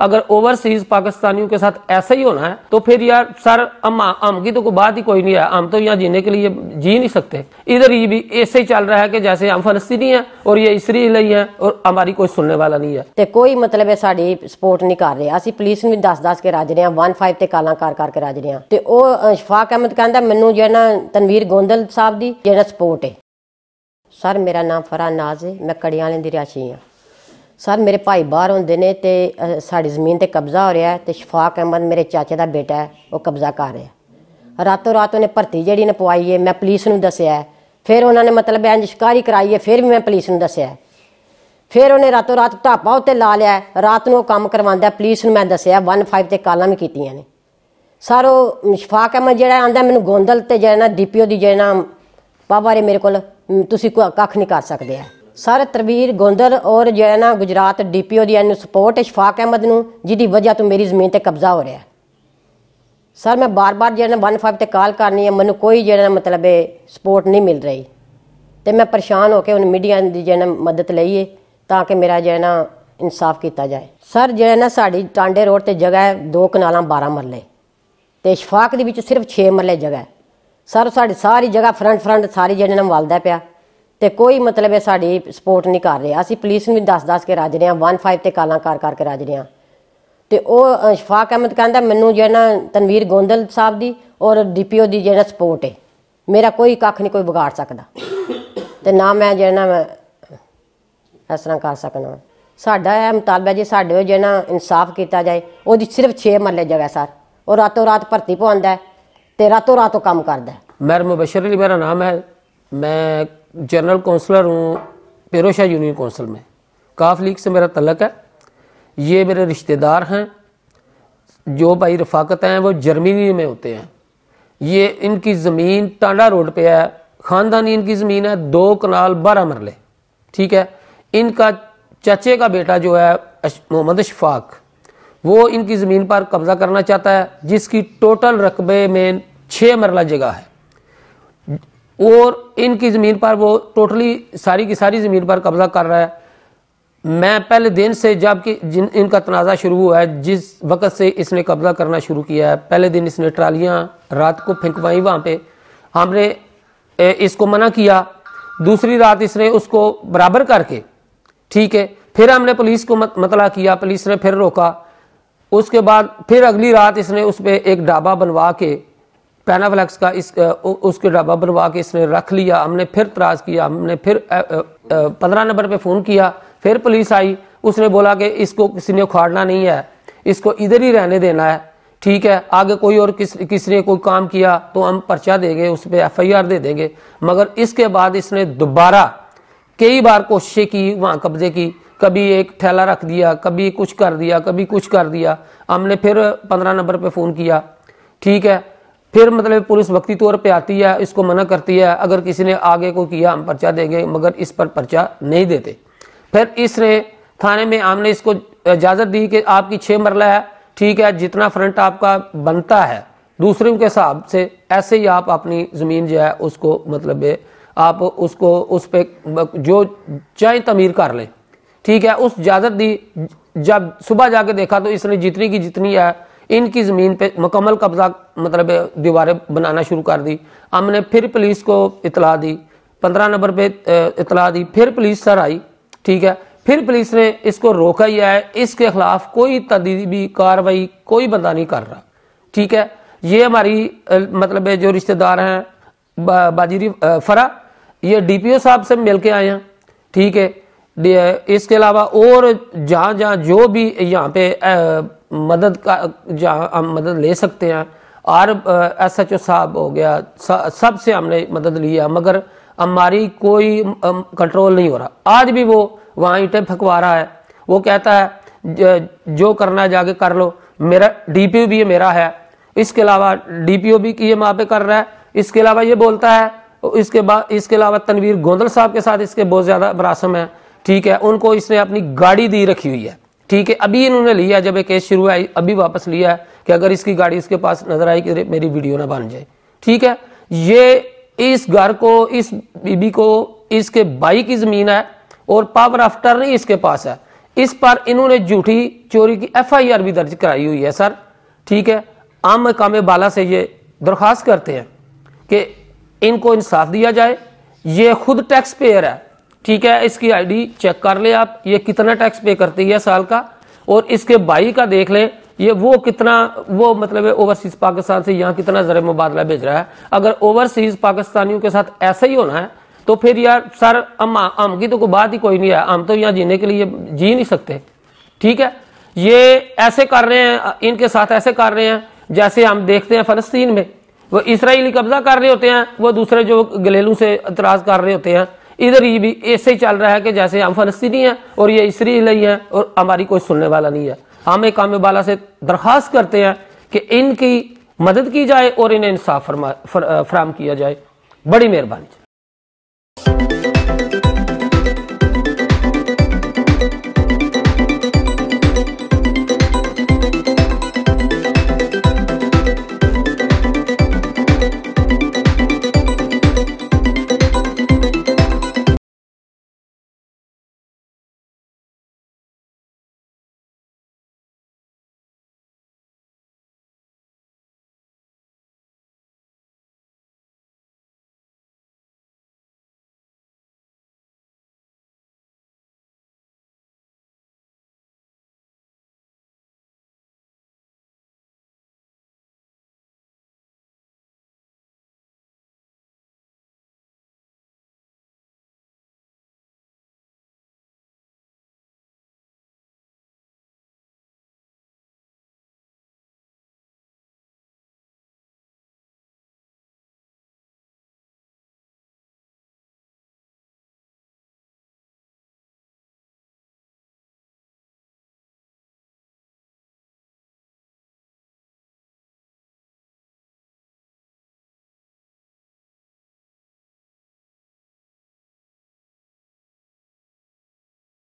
अगर ओवरसीज पाकिस्तानियों के साथ ऐसा ही होना है तो फिर यार सर हम हम की तो कोई बात ही कोई नहीं है हम तो यहाँ जीने के लिए जी नहीं सकते इधर ये भी ऐसे ही चल रहा है कि जैसे हम फलस्तीनी हैं और ये इसराइल ही हैं और हमारी कोई सुनने ਵਾਲਾ ਨਹੀਂ ਹੈ ਤੇ ਕੋਈ ਮਤਲਬ ਹੈ ਸਾਡੀ ਸਪੋਰਟ ਨਹੀਂ ਕਰ ਰਿਹਾ ਅਸੀਂ ਪੁਲਿਸ ਨੂੰ ਵੀ 10-10 ਕੇ ਰਾਜ ਰਹੇ ਹਾਂ 15 ਤੇ ਕਾਲਾਂ ਕਰ ਕਰਕੇ ਰਾਜ ਰਹੇ ਹਾਂ ਤੇ ਉਹ ਸ਼ਫਾਕ ਅਹਿਮਦ ਕਹਿੰਦਾ ਮੈਨੂੰ ਜਿਹੜਾ ਤਨਵੀਰ ਗੋਂਦਲ ਸਾਹਿਬ ਦੀ ਜਿਹੜਾ ਸਪੋਰਟ ਹੈ ਸਰ ਮੇਰਾ ਨਾਮ ਫਰਾ ਨਾਜ਼ ਹੈ ਮੈਂ ਕੜੀਆਂ ਵਾਲੇ ਦੀ ਰਿਆਸ਼ੀ ਹਾਂ ਸਰ ਮੇਰੇ ਭਾਈ ਬਾਹਰ ਹੁੰਦੇ ਨੇ ਤੇ ਸਾਡੀ ਜ਼ਮੀਨ ਤੇ ਕਬਜ਼ਾ ਹੋ ਰਿਹਾ ਹੈ ਤੇ ਸ਼ਫਾਕ ਅਹਿਮਦ ਮੇਰੇ ਚਾਚੇ ਦਾ ਬੇਟਾ ਹੈ ਉਹ ਕਬਜ਼ਾ ਕਰ ਰਿਹਾ ਹੈ। ਰਾਤੋਂ ਰਾਤ ਉਹਨੇ ਭਰਤੀ ਜਿਹੜੀ ਨੇ ਪਵਾਈ ਹੈ ਮੈਂ ਪੁਲਿਸ ਨੂੰ ਦੱਸਿਆ ਫਿਰ ਉਹਨਾਂ ਨੇ ਮਤਲਬ ਇੰਜ ਸ਼ਿਕਾਰੀ ਕਰਾਈ ਹੈ ਫਿਰ ਵੀ ਮੈਂ ਪੁਲਿਸ ਨੂੰ ਦੱਸਿਆ ਫਿਰ ਉਹਨੇ ਰਾਤੋਂ ਰਾਤ ਢਾਪਾ ਉੱਤੇ ਲਾ ਲਿਆ ਰਾਤ ਨੂੰ ਉਹ ਕੰਮ ਕਰਵਾਉਂਦਾ ਪੁਲਿਸ ਨੂੰ ਮੈਂ ਦੱਸਿਆ 15 ਤੇ ਕਾਲਾਂ ਵੀ ਕੀਤੀਆਂ ਨੇ ਸਰ ਉਹ ਸ਼ਫਾਕ ਅਹਿਮਦ ਜਿਹੜਾ ਆਂਦਾ ਮੈਨੂੰ ਗੋਂਦਲ ਤੇ ਜਿਹੜਾ ਨਾ ਡੀਪੀਓ ਦੀ ਜਿਹੜਾ ਨਾ ਮੇਰੇ ਕੋਲ ਤੁਸੀਂ ਕੋਈ ਕੱਖ ਨਹੀਂ ਕਰ ਸਕਦੇ ਆ ਸਰ ਤਰਵੀਰ ਗੋਂਦਰ ਔਰ ਜਿਹੜਾ ਨਾ ਗੁਜਰਾਤ ਡੀਪੀਓ ਦੀ ਇਹਨੂੰ ਸਪੋਰਟ ਇਸ਼ਫਾਕ ਅਹਿਮਦ ਨੂੰ ਜਿਹਦੀ ਵਜ੍ਹਾ ਤੋਂ ਮੇਰੀ ਜ਼ਮੀਨ ਤੇ ਕਬਜ਼ਾ ਹੋ ਰਿਹਾ ਸਰ ਮੈਂ ਬਾਰ-ਬਾਰ ਜਿਹੜਾ ਨਾ 15 ਤੇ ਕਾਲ ਕਰਨੀ ਹੈ ਮੈਨੂੰ ਕੋਈ ਜਿਹੜਾ ਮਤਲਬ ਹੈ ਸਪੋਰਟ ਨਹੀਂ ਮਿਲ ਰਹੀ ਤੇ ਮੈਂ ਪਰੇਸ਼ਾਨ ਹੋ ਕੇ ਉਹਨ ਮੀਡੀਆ ਦੀ ਜਿਹੜਾ ਮਦਦ ਲਈਏ ਤਾਂ ਕਿ ਮੇਰਾ ਜਿਹੜਾ ਨਾ ਇਨਸਾਫ ਕੀਤਾ ਜਾਏ ਸਰ ਜਿਹੜਾ ਨਾ ਸਾਡੀ ਟਾਂਡੇ ਰੋਡ ਤੇ ਜਗ੍ਹਾ ਹੈ ਦੋ ਕਨਾਲਾਂ 12 ਮਰਲੇ ਤੇ ਇਸ਼ਫਾਕ ਦੇ ਵਿੱਚ ਸਿਰਫ 6 ਮਰਲੇ ਜਗ੍ਹਾ ਹੈ ਸਰ ਸਾਡੀ ਸਾਰੀ ਜਗ੍ਹਾ ਫਰੰਟ ਫਰੰਟ ਸਾਰੀ ਜਿਹੜਾ ਨਾ ਵਲਦਾ ਪਿਆ ਤੇ ਕੋਈ ਮਤਲਬ ਹੈ ਸਾਡੀ ਸਪੋਰਟ ਨਹੀਂ ਕਰ ਰਿਹਾ ਅਸੀਂ ਪੁਲਿਸ ਨੂੰ ਵੀ ਦੱਸ ਕੇ ਰਾਜ ਰਹੇ ਹਾਂ 15 ਤੇ ਕਾਲਾਂ ਕਰ ਕਰਕੇ ਰਾਜ ਰਹੇ ਹਾਂ ਤੇ ਉਹ ਸ਼ਫਾਕ ਅਹਿਮਦ ਕਹਿੰਦਾ ਮੈਨੂੰ ਜਿਹੜਾ ਤਨਵੀਰ ਗੋਂਦਲ ਸਾਹਿਬ ਦੀ ਔਰ ਡੀਪੀਓ ਦੀ ਜਿਹੜਾ ਸਪੋਰਟ ਹੈ ਮੇਰਾ ਕੋਈ ਕੱਖ ਨਹੀਂ ਕੋਈ ਵਿਗਾੜ ਸਕਦਾ ਤੇ ਨਾ ਮੈਂ ਜਿਹੜਾ ਇਸ ਤਰ੍ਹਾਂ ਕਰ ਸਕਣਾ ਸਾਡਾ ਇਹ ਮਤਲਬਾ ਜੀ ਸਾਡੇ ਉਹ ਜਿਹੜਾ ਇਨਸਾਫ ਕੀਤਾ ਜਾਏ ਉਹਦੀ ਸਿਰਫ 6 ਮਰਲੇ ਜਗ੍ਹਾ ਸਰ ਔਰ ਰਾਤੋਂ ਰਾਤ ਭਰਤੀ ਪਵਾਉਂਦਾ ਤੇ ਰਾਤੋਂ ਰਾਤੋਂ ਕੰਮ ਕਰਦਾ ਮੈਂ ਮੁਬਸ਼ਰ ਅਲੀ ਮੇਰਾ ਨਾਮ ਹੈ ਮੈਂ जनरल काउंसलर हूँ पेरोशा यूनियन काउंसिल में काफ लीग से मेरा तलक है ये मेरे रिश्तेदार हैं जो भाई रफाकत हैं वो जर्मनी में होते हैं ये इनकी ज़मीन टांडा रोड पे है ख़ानदानी इनकी ज़मीन है दो कनाल बारह मरले ठीक है इनका चाचे का बेटा जो है मोहम्मद शफाक वो इनकी ज़मीन पर कब्ज़ा करना चाहता है जिसकी टोटल रकबे में छः मरला जगह है और इनकी ज़मीन पर वो टोटली सारी की सारी ज़मीन पर कब्ज़ा कर रहा है मैं पहले दिन से जबकि जिन इनका तनाज़ा शुरू हुआ है जिस वक़्त से इसने कब्ज़ा करना शुरू किया है पहले दिन इसने ट्रालियाँ रात को फेंकवाई वहाँ पे हमने इसको मना किया दूसरी रात इसने उसको बराबर करके ठीक है फिर हमने पुलिस को मतला किया पुलिस ने फिर रोका उसके बाद फिर अगली रात इसने उस पर एक ढाबा बनवा के पैनाफ्लैक्स का इस उसके डब्बा बनवा के इसने रख लिया हमने फिर तराज किया हमने फिर पंद्रह नंबर पे फ़ोन किया फिर पुलिस आई उसने बोला कि इसको किसी ने उखाड़ना नहीं है इसको इधर ही रहने देना है ठीक है आगे कोई और किस किसी ने कोई काम किया तो हम पर्चा देंगे उस पर एफ दे देंगे मगर इसके बाद इसने दोबारा कई बार कोशिशें की वहाँ कब्जे की कभी एक थैला रख दिया कभी कुछ कर दिया कभी कुछ कर दिया हमने फिर पंद्रह नंबर पे फ़ोन किया ठीक है फिर मतलब पुलिस वक्ती तौर पे आती है इसको मना करती है अगर किसी ने आगे को किया हम पर्चा देंगे मगर इस पर पर्चा नहीं देते फिर इसने थाने में हमने इसको इजाज़त दी कि आपकी छः मरला है ठीक है जितना फ्रंट आपका बनता है दूसरों के हिसाब से ऐसे ही आप अपनी ज़मीन जो है उसको मतलब आप उसको उस पर जो चाहे तमीर कर लें ठीक है उस इजाज़त दी जब सुबह जाके देखा तो इसने जितनी की जितनी है इनकी ज़मीन पे मुकम्मल कब्ज़ा मतलब दीवारें बनाना शुरू कर दी हमने फिर पुलिस को इतला दी पंद्रह नंबर पे इतला दी फिर पुलिस सर आई ठीक है फिर पुलिस ने इसको रोका ही है इसके खिलाफ कोई तदीबी कार्रवाई कोई बंदा नहीं कर रहा ठीक है ये हमारी मतलब जो रिश्तेदार हैं बाजीरी फरा ये डी साहब से मिल के आए हैं ठीक है इसके अलावा और जहाँ जहाँ जो भी यहाँ पे मदद का जहाँ हम मदद ले सकते हैं आर एस एच ओ साहब हो गया सब से हमने मदद ली है मगर हमारी कोई कंट्रोल नहीं हो रहा आज भी वो वहाँ ईटे फकवा रहा है वो कहता है जो करना है जाके कर लो मेरा डीपीओ भी ये मेरा है इसके अलावा डीपीओ भी की ये वहाँ पे कर रहा है इसके अलावा ये बोलता है इसके बाद इसके अलावा तनवीर गोंदल साहब के साथ इसके बहुत ज़्यादा बरासम है ठीक है उनको इसने अपनी गाड़ी दी रखी हुई है ठीक है अभी इन्होंने लिया जब एक केस शुरू हुआ अभी वापस लिया है कि अगर इसकी गाड़ी इसके पास नजर आई कि मेरी वीडियो ना बन जाए ठीक है ये इस घर को इस बीबी को इसके भाई की जमीन है और पावर ऑफ टर्नी इसके पास है इस पर इन्होंने झूठी चोरी की एफआईआर भी दर्ज कराई हुई है सर ठीक है आम कामे बाला से ये दरख्वास्त करते हैं कि इनको इंसाफ दिया जाए ये खुद टैक्स पेयर है ठीक है इसकी आईडी चेक कर ले आप ये कितना टैक्स पे करती है साल का और इसके भाई का देख लें ये वो कितना वो मतलब है ओवरसीज पाकिस्तान से यहाँ कितना जर मुबादला भेज रहा है अगर ओवरसीज पाकिस्तानियों के साथ ऐसा ही होना है तो फिर यार सर हम हम की तो कोई बात ही कोई नहीं है हम तो यहाँ जीने के लिए जी नहीं सकते ठीक है ये ऐसे कर रहे हैं इनके साथ ऐसे कर रहे हैं जैसे हम देखते हैं फलस्तीन में वो इसराइली कब्जा कर रहे होते हैं वो दूसरे जो गलेलू से इतराज कर रहे होते हैं इधर ये भी ऐसे ही चल रहा है कि जैसे हम फलस्तीनी हैं और ये इसराइल ही हैं और हमारी कोई सुनने वाला नहीं है हम एक काम वाला से दरख्वास्त करते हैं कि इनकी मदद की जाए और इन्हें इंसाफ फराम किया जाए बड़ी मेहरबानी